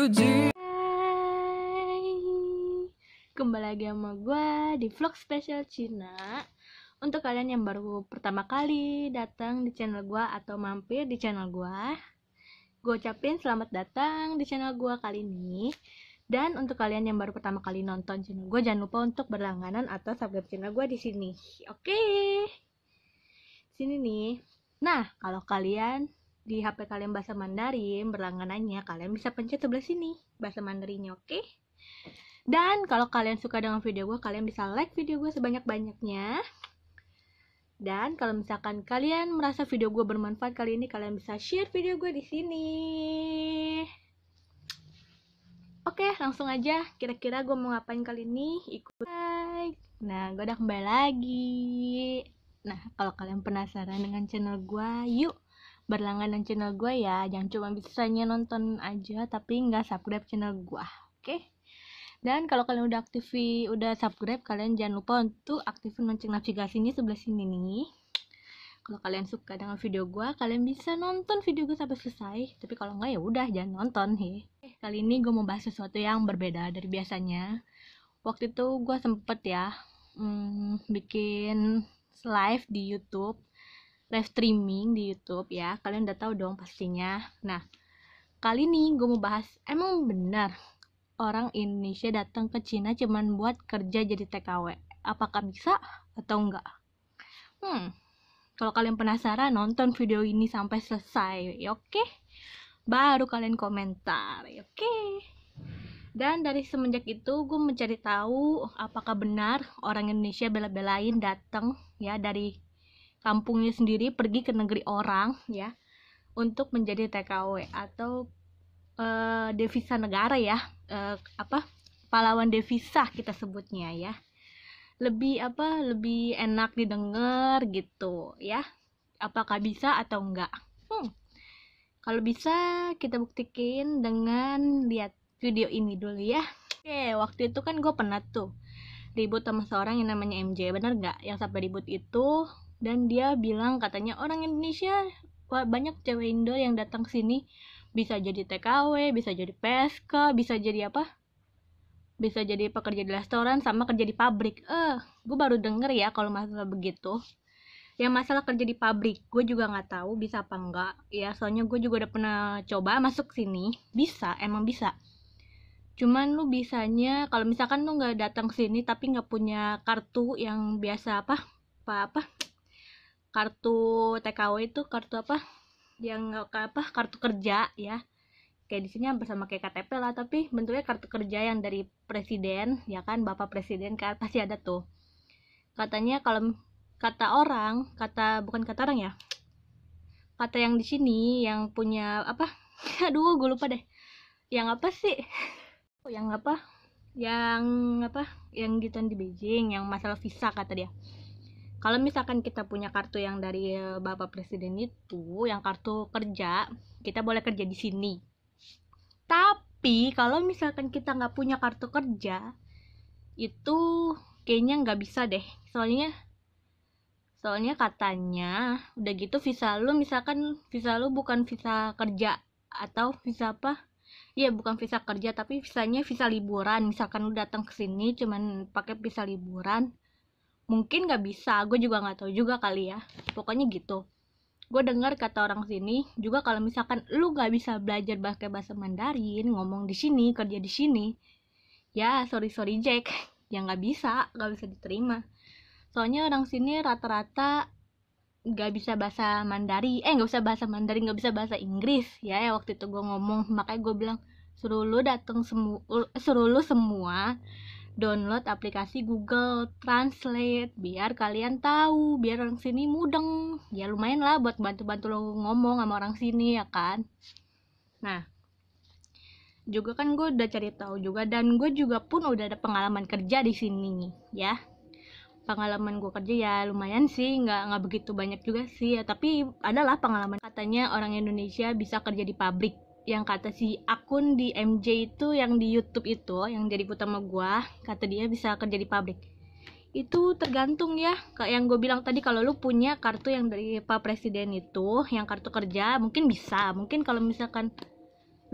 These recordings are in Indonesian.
Yuji Kembali lagi sama gue di vlog spesial Cina Untuk kalian yang baru pertama kali datang di channel gue atau mampir di channel gue Gue ucapin selamat datang di channel gue kali ini dan untuk kalian yang baru pertama kali nonton channel gue, jangan lupa untuk berlangganan atau subscribe channel gue di sini. Oke, okay. sini nih. Nah, kalau kalian di HP kalian bahasa Mandarin berlangganannya kalian bisa pencet sebelah sini bahasa Mandarinnya oke okay? dan kalau kalian suka dengan video gue kalian bisa like video gue sebanyak-banyaknya dan kalau misalkan kalian merasa video gue bermanfaat kali ini, kalian bisa share video gue di sini. Oke, langsung aja. Kira-kira gue mau ngapain kali ini? Ikut like. Nah, gue udah kembali lagi. Nah, kalau kalian penasaran dengan channel gue, yuk berlangganan channel gue ya jangan cuma bisanya nonton aja tapi nggak subscribe channel gue oke okay? dan kalau kalian udah aktifi udah subscribe kalian jangan lupa untuk aktifin lonceng navigasinya sebelah sini nih kalau kalian suka dengan video gue kalian bisa nonton video gue sampai selesai tapi kalau nggak ya udah jangan nonton he kali ini gue mau bahas sesuatu yang berbeda dari biasanya waktu itu gue sempet ya hmm, bikin live di YouTube live streaming di YouTube ya. Kalian udah tahu dong pastinya. Nah, kali ini gue mau bahas emang benar orang Indonesia datang ke Cina cuman buat kerja jadi TKW. Apakah bisa atau enggak? Hmm, kalau kalian penasaran nonton video ini sampai selesai, oke? Baru kalian komentar, oke? Dan dari semenjak itu gue mencari tahu apakah benar orang Indonesia bela-belain datang ya dari kampungnya sendiri pergi ke negeri orang ya untuk menjadi TKW atau e, devisa negara ya e, apa pahlawan devisa kita sebutnya ya lebih apa lebih enak didengar gitu ya apakah bisa atau enggak hmm. kalau bisa kita buktikan dengan lihat video ini dulu ya oke waktu itu kan gue pernah tuh ribut sama seorang yang namanya MJ bener nggak yang sampai ribut itu dan dia bilang katanya orang Indonesia banyak cewek Indo yang datang sini bisa jadi TKW, bisa jadi PSK, bisa jadi apa? Bisa jadi pekerja di restoran sama kerja di pabrik. Eh, gue baru denger ya kalau masalah begitu. Yang masalah kerja di pabrik, gue juga nggak tahu bisa apa enggak. Ya, soalnya gue juga udah pernah coba masuk sini. Bisa, emang bisa. Cuman lu bisanya kalau misalkan lu nggak datang sini tapi nggak punya kartu yang biasa apa? Apa apa? kartu TKW itu kartu apa yang apa kartu kerja ya kayak di sini hampir sama kayak KTP lah tapi bentuknya kartu kerja yang dari presiden ya kan bapak presiden kan pasti ada tuh katanya kalau kata orang kata bukan kata orang ya kata yang di sini yang punya apa aduh gue lupa deh yang apa sih yang apa yang apa yang gituan di Beijing yang masalah visa kata dia kalau misalkan kita punya kartu yang dari eh, Bapak Presiden itu, yang kartu kerja, kita boleh kerja di sini. Tapi kalau misalkan kita nggak punya kartu kerja, itu kayaknya nggak bisa deh. Soalnya soalnya katanya udah gitu visa lu misalkan visa lu bukan visa kerja atau visa apa ya bukan visa kerja tapi visanya visa liburan misalkan lu datang ke sini cuman pakai visa liburan mungkin nggak bisa gue juga nggak tahu juga kali ya pokoknya gitu gue dengar kata orang sini juga kalau misalkan lu nggak bisa belajar pakai bahasa Mandarin ngomong di sini kerja di sini ya sorry sorry Jack ya nggak bisa nggak bisa diterima soalnya orang sini rata-rata nggak bisa bahasa Mandarin eh nggak bisa bahasa Mandarin nggak bisa bahasa Inggris ya ya waktu itu gue ngomong makanya gue bilang suruh lu datang semua suruh lu semua download aplikasi Google Translate biar kalian tahu biar orang sini mudeng ya lumayan lah buat bantu-bantu lo ngomong sama orang sini ya kan nah juga kan gue udah cari tahu juga dan gue juga pun udah ada pengalaman kerja di sini ya pengalaman gue kerja ya lumayan sih nggak nggak begitu banyak juga sih ya tapi adalah pengalaman katanya orang Indonesia bisa kerja di pabrik yang kata si akun di MJ itu yang di YouTube itu yang jadi utama gua kata dia bisa kerja di pabrik itu tergantung ya kayak yang gue bilang tadi kalau lu punya kartu yang dari pak presiden itu yang kartu kerja mungkin bisa mungkin kalau misalkan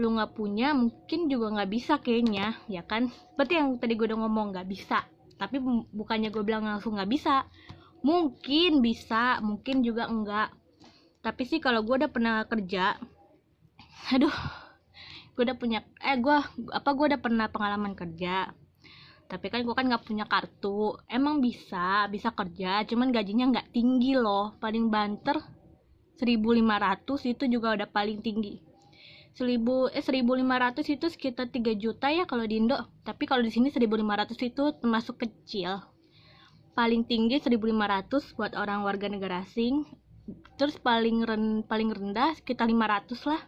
lu nggak punya mungkin juga nggak bisa kayaknya ya kan seperti yang tadi gue udah ngomong nggak bisa tapi bukannya gue bilang langsung nggak bisa mungkin bisa mungkin juga enggak tapi sih kalau gue udah pernah kerja aduh gue udah punya eh gue apa gue udah pernah pengalaman kerja tapi kan gue kan nggak punya kartu emang bisa bisa kerja cuman gajinya nggak tinggi loh paling banter 1500 itu juga udah paling tinggi 1000 eh 1500 itu sekitar 3 juta ya kalau di Indo tapi kalau di sini 1500 itu termasuk kecil paling tinggi 1500 buat orang warga negara asing terus paling ren, paling rendah sekitar 500 lah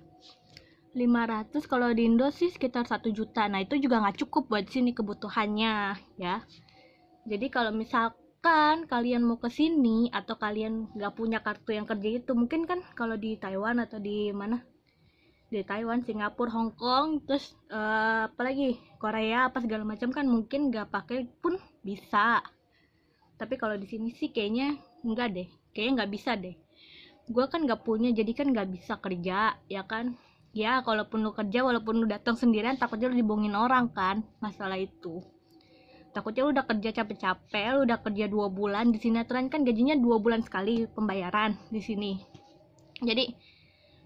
500 kalau di Indo sih sekitar 1 juta. Nah, itu juga nggak cukup buat sini kebutuhannya ya. Jadi kalau misalkan kalian mau ke sini atau kalian nggak punya kartu yang kerja itu, mungkin kan kalau di Taiwan atau di mana? Di Taiwan, Singapura, Hong Kong, terus uh, eh, apalagi Korea apa segala macam kan mungkin nggak pakai pun bisa. Tapi kalau di sini sih kayaknya nggak deh, kayaknya nggak bisa deh. Gue kan nggak punya, jadi kan nggak bisa kerja, ya kan? ya kalaupun lu kerja walaupun lu datang sendirian takutnya lu dibohongin orang kan masalah itu takutnya lu udah kerja capek-capek lu udah kerja dua bulan di sinetron kan gajinya dua bulan sekali pembayaran di sini jadi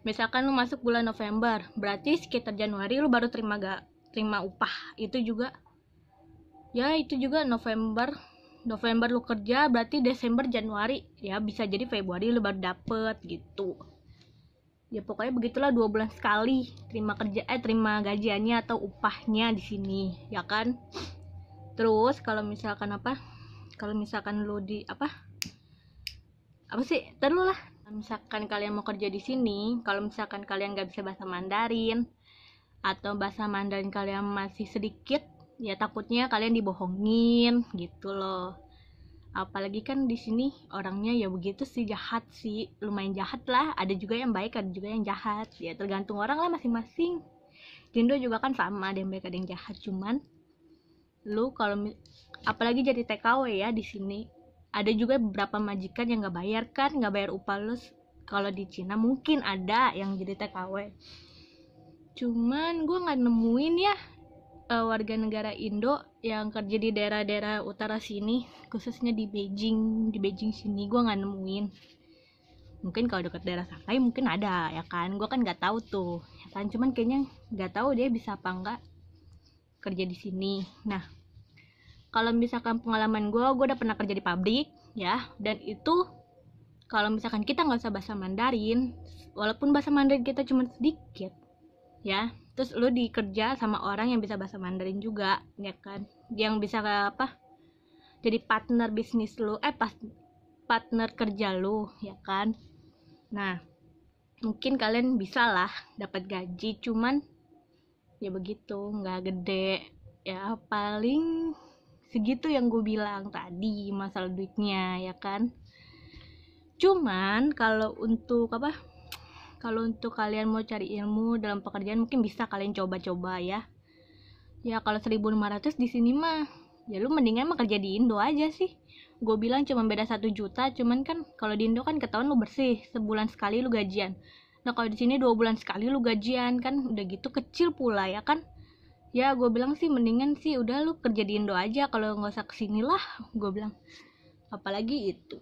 misalkan lu masuk bulan November berarti sekitar Januari lu baru terima gak terima upah itu juga ya itu juga November November lu kerja berarti Desember Januari ya bisa jadi Februari lu baru dapet gitu ya pokoknya begitulah dua bulan sekali terima kerja eh terima gajiannya atau upahnya di sini ya kan terus kalau misalkan apa kalau misalkan lo di apa apa sih terus lah misalkan kalian mau kerja di sini kalau misalkan kalian nggak bisa bahasa Mandarin atau bahasa Mandarin kalian masih sedikit ya takutnya kalian dibohongin gitu loh apalagi kan di sini orangnya ya begitu sih jahat sih lumayan jahat lah ada juga yang baik ada juga yang jahat ya tergantung orang lah masing-masing Indo juga kan sama ada yang baik ada yang jahat cuman lu kalau apalagi jadi TKW ya di sini ada juga beberapa majikan yang nggak bayar kan nggak bayar upah lu kalau di Cina mungkin ada yang jadi TKW cuman gue nggak nemuin ya uh, warga negara Indo yang kerja di daerah-daerah utara sini khususnya di Beijing di Beijing sini gue nggak nemuin mungkin kalau dekat daerah Shanghai mungkin ada ya kan gue kan nggak tahu tuh ya kan cuman kayaknya nggak tahu dia bisa apa nggak kerja di sini nah kalau misalkan pengalaman gue gue udah pernah kerja di pabrik ya dan itu kalau misalkan kita nggak usah bahasa Mandarin walaupun bahasa Mandarin kita cuma sedikit ya terus lu dikerja sama orang yang bisa bahasa Mandarin juga ya kan yang bisa apa jadi partner bisnis lu eh pas partner kerja lu ya kan nah mungkin kalian bisa lah dapat gaji cuman ya begitu nggak gede ya paling segitu yang gue bilang tadi masalah duitnya ya kan cuman kalau untuk apa kalau untuk kalian mau cari ilmu dalam pekerjaan mungkin bisa kalian coba-coba ya ya kalau 1500 di sini mah ya lu mendingan mah kerja di Indo aja sih gue bilang cuma beda satu juta cuman kan kalau di Indo kan ketahuan lu bersih sebulan sekali lu gajian nah kalau di sini dua bulan sekali lu gajian kan udah gitu kecil pula ya kan ya gue bilang sih mendingan sih udah lu kerja di Indo aja kalau nggak usah kesini lah gue bilang apalagi itu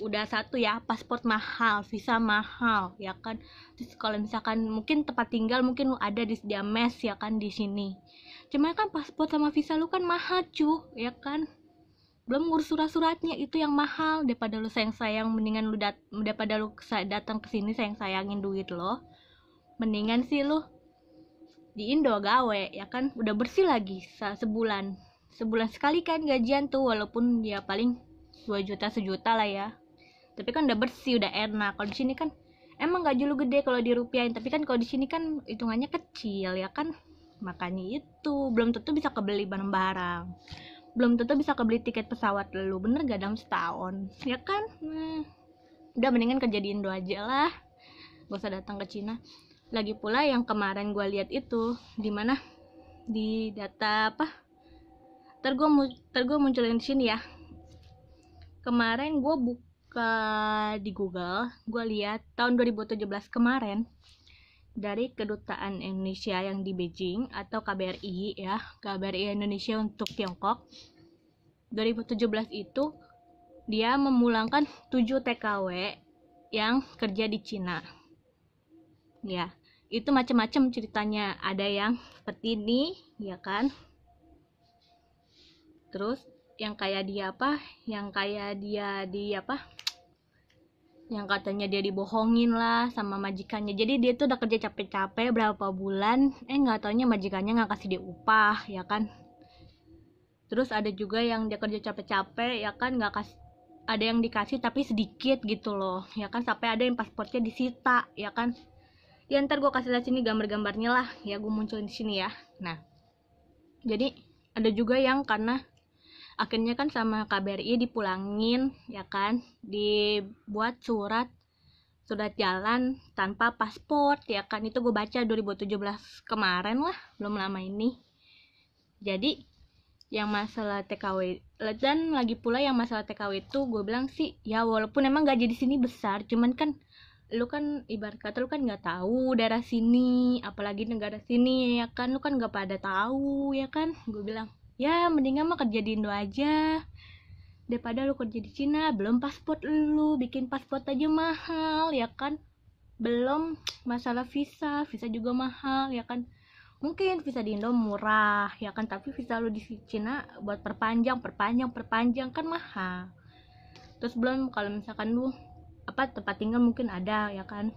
udah satu ya paspor mahal visa mahal ya kan terus kalau misalkan mungkin tempat tinggal mungkin lu ada di mes ya kan di sini cuma kan paspor sama visa lu kan mahal cu ya kan belum ngurus surat-suratnya itu yang mahal daripada lu sayang-sayang mendingan lu dat daripada lu datang ke sini sayang-sayangin duit lo mendingan sih lu di Indo gawe ya kan udah bersih lagi se sebulan sebulan sekali kan gajian tuh walaupun dia ya paling 2 juta sejuta lah ya tapi kan udah bersih udah enak kalau di sini kan emang nggak julu gede kalau dirupiahin tapi kan kalau di sini kan hitungannya kecil ya kan makanya itu belum tentu bisa kebeli barang-barang belum tentu bisa kebeli tiket pesawat lu bener gak dalam setahun ya kan hmm. udah mendingan kerja di Indo aja lah gak usah datang ke Cina lagi pula yang kemarin gue lihat itu di mana di data apa ter gue munculin di sini ya kemarin gue buka ke di Google gue lihat tahun 2017 kemarin dari kedutaan Indonesia yang di Beijing atau KBRI ya KBRI Indonesia untuk Tiongkok 2017 itu dia memulangkan 7 TKW yang kerja di Cina ya itu macam-macam ceritanya ada yang seperti ini ya kan terus yang kayak dia apa yang kayak dia di apa yang katanya dia dibohongin lah sama majikannya jadi dia tuh udah kerja capek-capek berapa bulan eh nggak taunya majikannya nggak kasih dia upah ya kan terus ada juga yang dia kerja capek-capek ya kan nggak kasih ada yang dikasih tapi sedikit gitu loh ya kan sampai ada yang pasportnya disita ya kan ya ntar gue kasih lihat sini gambar-gambarnya lah ya gue munculin di sini ya nah jadi ada juga yang karena akhirnya kan sama KBRI dipulangin ya kan dibuat surat sudah jalan tanpa paspor ya kan itu gue baca 2017 kemarin lah belum lama ini jadi yang masalah TKW dan lagi pula yang masalah TKW itu gue bilang sih ya walaupun emang gaji di sini besar cuman kan lu kan ibarat kata lu kan nggak tahu daerah sini apalagi negara sini ya kan lu kan nggak pada tahu ya kan gue bilang ya mendingan mah kerja di Indo aja daripada lu kerja di Cina belum paspor lu bikin paspor aja mahal ya kan belum masalah visa visa juga mahal ya kan mungkin visa di Indo murah ya kan tapi visa lu di Cina buat perpanjang perpanjang perpanjang kan mahal terus belum kalau misalkan lu apa tempat tinggal mungkin ada ya kan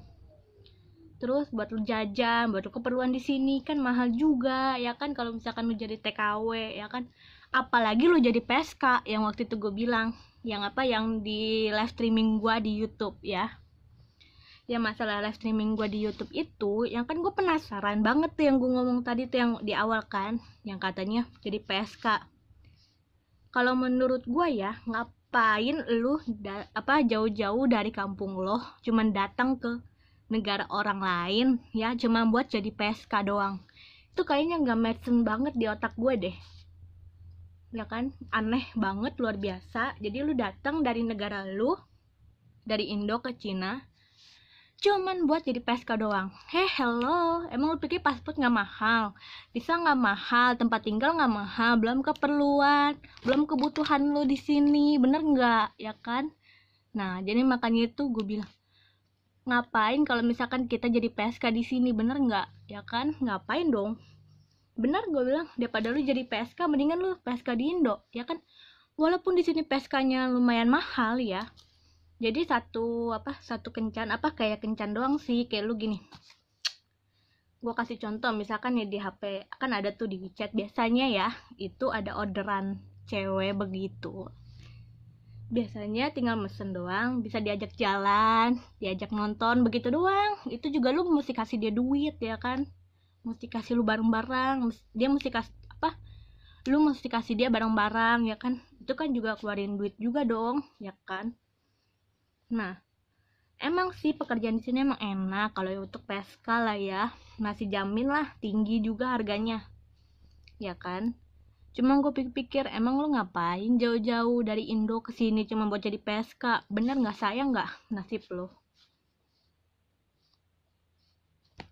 terus buat lu jajan buat lu keperluan di sini kan mahal juga ya kan kalau misalkan lu jadi TKW ya kan apalagi lu jadi PSK yang waktu itu gue bilang yang apa yang di live streaming gue di YouTube ya ya masalah live streaming gue di YouTube itu yang kan gue penasaran banget tuh yang gue ngomong tadi tuh yang di awal kan yang katanya jadi PSK kalau menurut gue ya ngapain lu apa jauh-jauh dari kampung lo cuman datang ke negara orang lain ya cuma buat jadi PSK doang itu kayaknya nggak matching banget di otak gue deh ya kan aneh banget luar biasa jadi lu datang dari negara lu dari Indo ke Cina cuman buat jadi PSK doang heh hello emang lu pikir paspor nggak mahal bisa nggak mahal tempat tinggal nggak mahal belum keperluan belum kebutuhan lu di sini bener nggak ya kan nah jadi makanya itu gue bilang ngapain kalau misalkan kita jadi PSK di sini bener nggak ya kan ngapain dong bener gue bilang daripada lu jadi PSK mendingan lu PSK di Indo ya kan walaupun di sini PSK-nya lumayan mahal ya jadi satu apa satu kencan apa kayak kencan doang sih kayak lu gini gue kasih contoh misalkan ya di HP kan ada tuh di chat biasanya ya itu ada orderan cewek begitu biasanya tinggal mesen doang bisa diajak jalan diajak nonton begitu doang itu juga lu mesti kasih dia duit ya kan mesti kasih lu barang-barang dia mesti kasih apa lu mesti kasih dia barang-barang ya kan itu kan juga keluarin duit juga dong ya kan nah emang sih pekerjaan di sini emang enak kalau untuk PSK lah ya masih jamin lah tinggi juga harganya ya kan Cuma gue pikir-pikir emang lo ngapain jauh-jauh dari Indo ke sini cuma buat jadi PSK? Bener nggak sayang nggak nasib lo?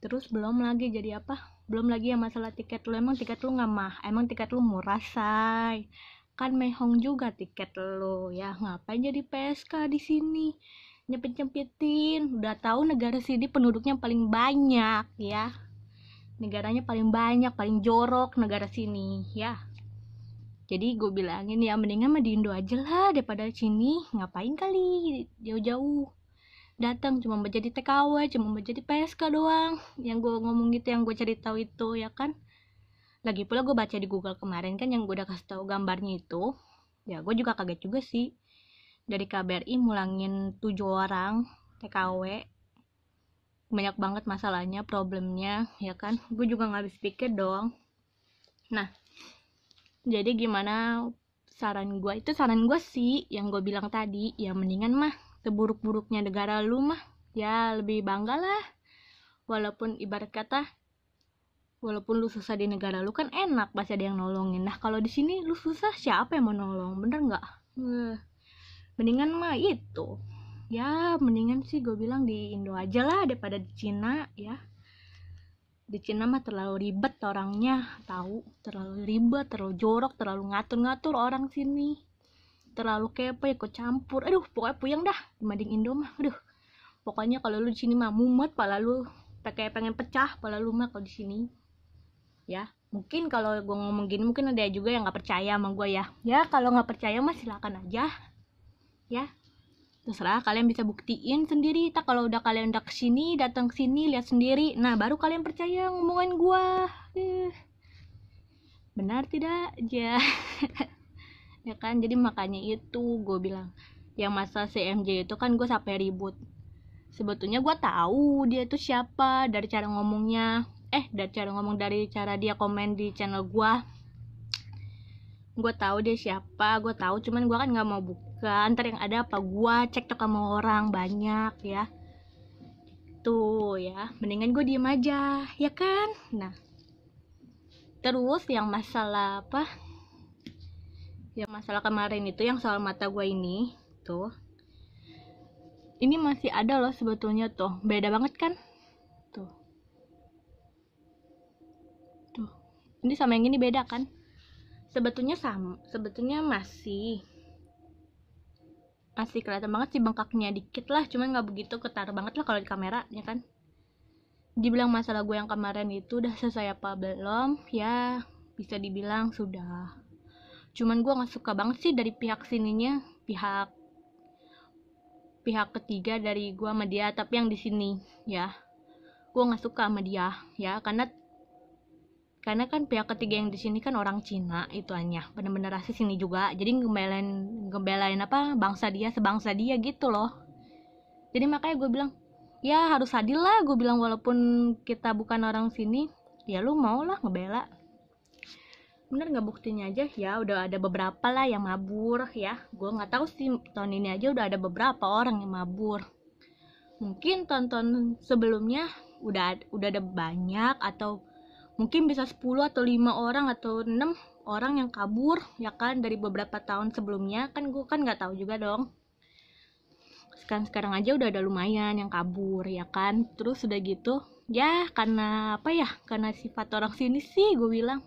Terus belum lagi jadi apa? Belum lagi ya masalah tiket lo emang tiket lo nggak mah? Emang tiket lo murah say? Kan mehong juga tiket lo ya ngapain jadi PSK di sini? Nyepit-nyepitin, udah tahu negara sini penduduknya paling banyak ya negaranya paling banyak paling jorok negara sini ya jadi gue bilangin ya mendingan mah di Indo aja lah daripada sini ngapain kali jauh-jauh datang cuma mau jadi TKW cuma mau jadi PSK doang yang gue ngomong gitu yang gue cari tahu itu ya kan lagi pula gue baca di Google kemarin kan yang gue udah kasih tahu gambarnya itu ya gue juga kaget juga sih dari KBRI mulangin tujuh orang TKW banyak banget masalahnya problemnya ya kan gue juga nggak habis pikir doang nah jadi gimana saran gue itu saran gue sih yang gue bilang tadi ya mendingan mah seburuk-buruknya negara lu mah ya lebih bangga lah walaupun ibarat kata walaupun lu susah di negara lu kan enak pasti ada yang nolongin nah kalau di sini lu susah siapa yang mau nolong bener nggak mendingan mah itu ya mendingan sih gue bilang di Indo aja lah daripada di Cina ya di Cina mah terlalu ribet orangnya tahu terlalu ribet terlalu jorok terlalu ngatur-ngatur orang sini terlalu kepo kok campur aduh pokoknya puyeng dah dibanding Indo mah aduh pokoknya kalau lu di sini mah mumet pala lu kayak pengen pecah pala lu mah kalau di sini ya mungkin kalau gue ngomong gini mungkin ada juga yang nggak percaya sama gue ya ya kalau nggak percaya mah silakan aja ya terserah kalian bisa buktiin sendiri tak kalau udah kalian udah kesini datang kesini lihat sendiri nah baru kalian percaya ngomongin gua eh. benar tidak ya ya kan jadi makanya itu gue bilang yang masa CMJ itu kan gue sampai ribut sebetulnya gue tahu dia tuh siapa dari cara ngomongnya eh dari cara ngomong dari cara dia komen di channel gue gue tahu dia siapa gue tahu cuman gue kan nggak mau bukti kan antar yang ada apa gua cek tuh sama orang banyak ya tuh gitu ya mendingan gue diem aja ya kan nah terus yang masalah apa yang masalah kemarin itu yang soal mata gue ini tuh ini masih ada loh sebetulnya tuh beda banget kan tuh tuh ini sama yang ini beda kan sebetulnya sama sebetulnya masih masih kelihatan banget sih bengkaknya dikit lah cuman nggak begitu ketar banget lah kalau di kamera ya kan dibilang masalah gue yang kemarin itu udah selesai apa belum ya bisa dibilang sudah cuman gue nggak suka banget sih dari pihak sininya pihak pihak ketiga dari gue sama dia tapi yang di sini ya gue nggak suka sama dia ya karena karena kan pihak ketiga yang di sini kan orang Cina itu hanya bener-bener rasis sini juga jadi ngebelain ngebelain apa bangsa dia sebangsa dia gitu loh jadi makanya gue bilang ya harus adil lah gue bilang walaupun kita bukan orang sini ya lu mau lah ngebela bener nggak buktinya aja ya udah ada beberapa lah yang mabur ya gue nggak tahu sih tahun ini aja udah ada beberapa orang yang mabur mungkin tonton sebelumnya udah udah ada banyak atau mungkin bisa 10 atau 5 orang atau 6 orang yang kabur ya kan dari beberapa tahun sebelumnya kan gue kan nggak tahu juga dong sekarang sekarang aja udah ada lumayan yang kabur ya kan terus udah gitu ya karena apa ya karena sifat orang sini sih gue bilang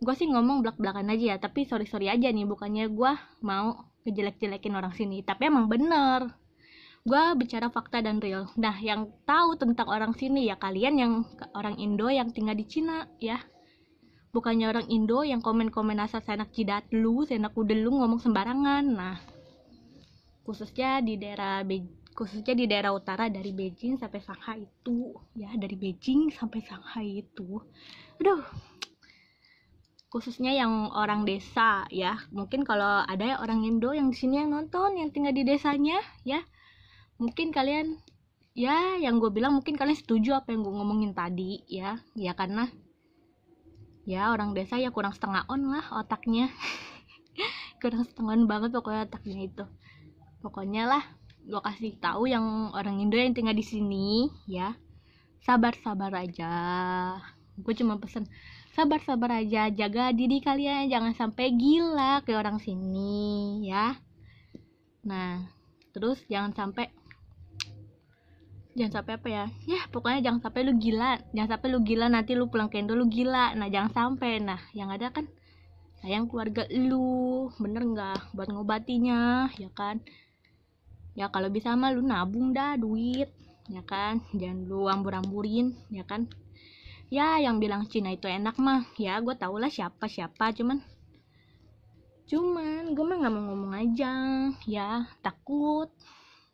gue sih ngomong belak belakan aja ya tapi sorry sorry aja nih bukannya gue mau ngejelek jelekin orang sini tapi emang bener gue bicara fakta dan real nah yang tahu tentang orang sini ya kalian yang orang Indo yang tinggal di Cina ya bukannya orang Indo yang komen-komen asal senak cidat lu, senak lu ngomong sembarangan. Nah, khususnya di daerah Be khususnya di daerah utara dari Beijing sampai Shanghai itu, ya dari Beijing sampai Shanghai itu, aduh, khususnya yang orang desa ya, mungkin kalau ada ya orang Indo yang di sini yang nonton, yang tinggal di desanya, ya, mungkin kalian ya yang gue bilang mungkin kalian setuju apa yang gue ngomongin tadi ya ya karena ya orang desa ya kurang setengah on lah otaknya kurang setengah on banget pokoknya otaknya itu pokoknya lah gue kasih tahu yang orang Indo yang tinggal di sini ya sabar sabar aja gue cuma pesen sabar sabar aja jaga diri kalian jangan sampai gila kayak orang sini ya nah terus jangan sampai jangan sampai apa ya ya pokoknya jangan sampai lu gila jangan sampai lu gila nanti lu pulang kendo lu gila nah jangan sampai nah yang ada kan sayang keluarga lu bener nggak buat ngobatinya ya kan ya kalau bisa mah lu nabung dah duit ya kan jangan lu ambur-amburin ya kan ya yang bilang Cina itu enak mah ya gue tau lah siapa siapa cuman cuman gue mah nggak mau ngomong aja ya takut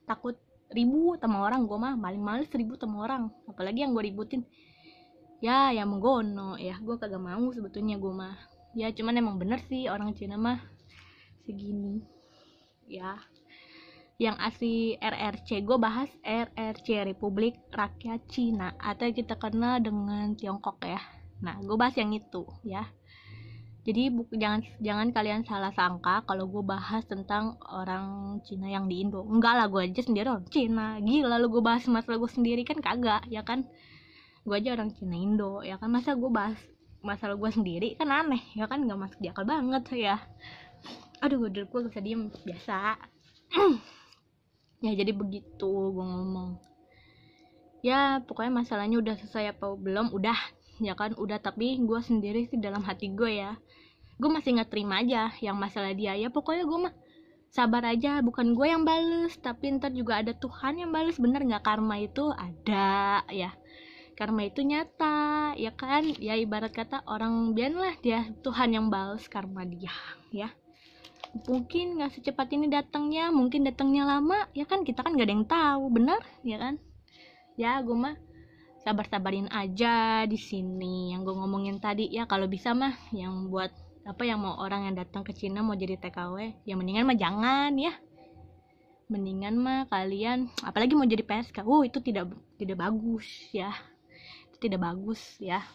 takut ribu sama orang gue mah maling males ribu sama orang apalagi yang gue ributin ya yang menggono ya gue kagak mau sebetulnya gue mah ya cuman emang bener sih orang Cina mah segini ya yang asli RRC gue bahas RRC Republik Rakyat Cina atau kita kenal dengan Tiongkok ya nah gue bahas yang itu ya jadi bu, jangan jangan kalian salah sangka kalau gue bahas tentang orang Cina yang di Indo enggak lah gue aja sendiri orang Cina gila lu gue bahas masalah gue sendiri kan kagak ya kan gue aja orang Cina Indo ya kan masa gue bahas masalah gue sendiri kan aneh ya kan nggak masuk di akal banget ya aduh gue dulu gue diem biasa ya jadi begitu gue ngomong ya pokoknya masalahnya udah selesai apa belum udah ya kan udah tapi gue sendiri sih dalam hati gue ya gue masih nggak terima aja yang masalah dia ya pokoknya gue mah sabar aja bukan gue yang bales tapi ntar juga ada Tuhan yang bales bener nggak karma itu ada ya karma itu nyata ya kan ya ibarat kata orang bian lah dia Tuhan yang bales karma dia ya mungkin nggak secepat ini datangnya mungkin datangnya lama ya kan kita kan nggak ada yang tahu bener ya kan ya gue mah sabar-sabarin aja di sini yang gue ngomongin tadi ya kalau bisa mah yang buat apa yang mau orang yang datang ke Cina mau jadi TKW ya mendingan mah jangan ya mendingan mah kalian apalagi mau jadi PSK uh itu tidak tidak bagus ya itu tidak bagus ya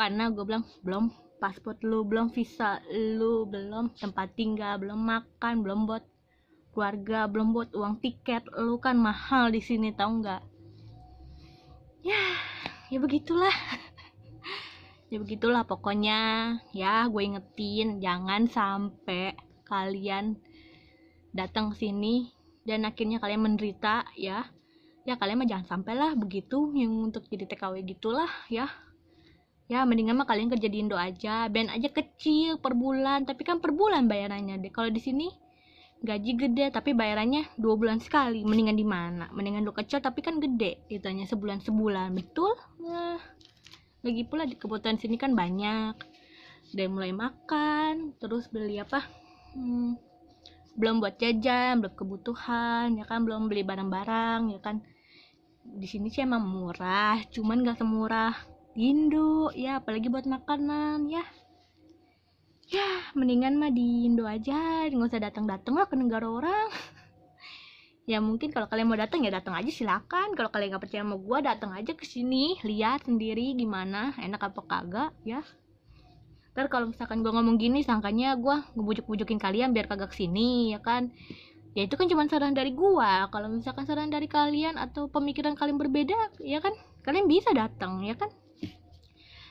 karena gue bilang belum paspor lu belum visa lu belum tempat tinggal belum makan belum buat keluarga belum buat uang tiket lu kan mahal di sini tau nggak ya ya begitulah ya begitulah pokoknya ya gue ingetin jangan sampai kalian datang sini dan akhirnya kalian menderita ya ya kalian mah jangan lah begitu yang untuk jadi TKW gitulah ya ya mendingan mah kalian kerja di Indo aja band aja kecil per bulan tapi kan per bulan bayarannya deh kalau di sini gaji gede tapi bayarannya dua bulan sekali mendingan di mana mendingan lo kecil tapi kan gede ditanya sebulan sebulan betul nah, lagi pula di kebutuhan sini kan banyak dari mulai makan terus beli apa hmm, belum buat jajan belum kebutuhan ya kan belum beli barang-barang ya kan di sini sih emang murah cuman gak semurah Indo ya apalagi buat makanan ya ya mendingan mah di Indo aja nggak usah datang datang lah ke negara orang ya mungkin kalau kalian mau datang ya datang aja silakan kalau kalian nggak percaya sama gue datang aja ke sini lihat sendiri gimana enak apa kagak ya ntar kalau misalkan gue ngomong gini sangkanya gue ngebujuk-bujukin kalian biar kagak sini ya kan ya itu kan cuma saran dari gue kalau misalkan saran dari kalian atau pemikiran kalian berbeda ya kan kalian bisa datang ya kan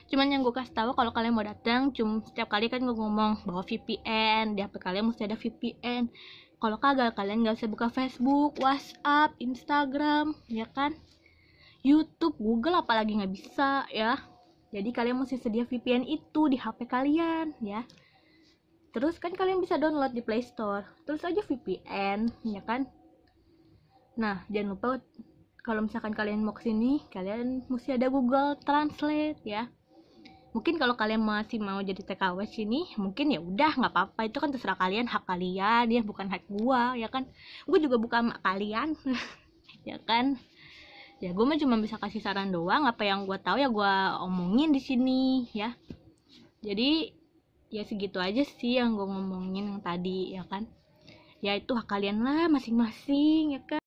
cuman yang gue kasih tahu kalau kalian mau datang cuma setiap kali kan gue ngomong bahwa VPN di HP kalian mesti ada VPN kalau kagak kalian gak usah buka Facebook, WhatsApp, Instagram, ya kan? YouTube, Google apalagi nggak bisa ya. Jadi kalian mesti sedia VPN itu di HP kalian ya. Terus kan kalian bisa download di Play Store. Terus aja VPN, ya kan? Nah, jangan lupa kalau misalkan kalian mau kesini, kalian mesti ada Google Translate ya mungkin kalau kalian masih mau jadi TKW sini mungkin ya udah nggak apa-apa itu kan terserah kalian hak kalian ya bukan hak gua ya kan gue juga bukan mak kalian ya kan ya gue mah cuma bisa kasih saran doang apa yang gue tahu ya gue omongin di sini ya jadi ya segitu aja sih yang gue ngomongin yang tadi ya kan ya itu hak kalian lah masing-masing ya kan